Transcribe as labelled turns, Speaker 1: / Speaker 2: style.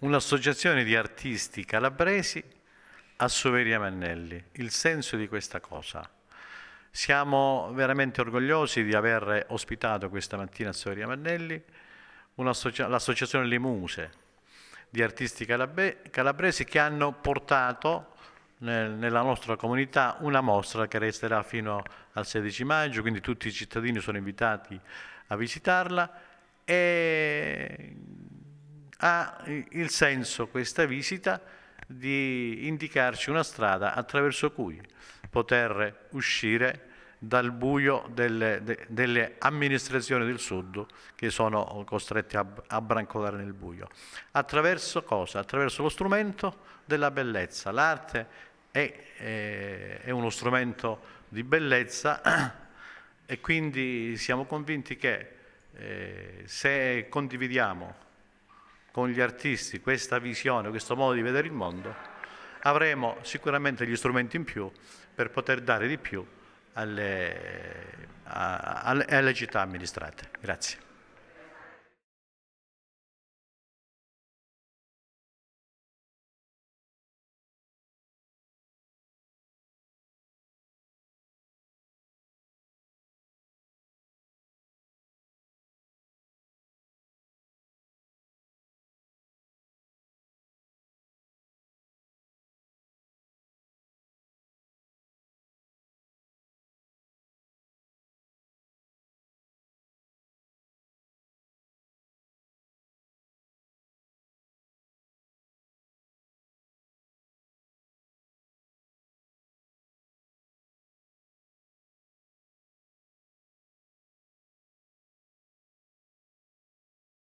Speaker 1: un'associazione di artisti calabresi a Soveria Mannelli, il senso di questa cosa. Siamo veramente orgogliosi di aver ospitato questa mattina a Soveria Mannelli l'associazione Le Muse di artisti calabresi che hanno portato nel, nella nostra comunità una mostra che resterà fino al 16 maggio, quindi tutti i cittadini sono invitati a visitarla e ha eh, il senso questa visita di indicarci una strada attraverso cui poter uscire dal buio delle, de, delle amministrazioni del sud che sono costrette a, a, brancolare nel buio. Attraverso cosa? Attraverso lo strumento della bellezza. L'arte è, è, eh, è uno strumento di bellezza e quindi siamo convinti che eh, se condividiamo con gli artisti questa visione, questo modo di vedere il mondo, avremo sicuramente gli strumenti in più per poter dare di più alle, alle città amministrate. Grazie.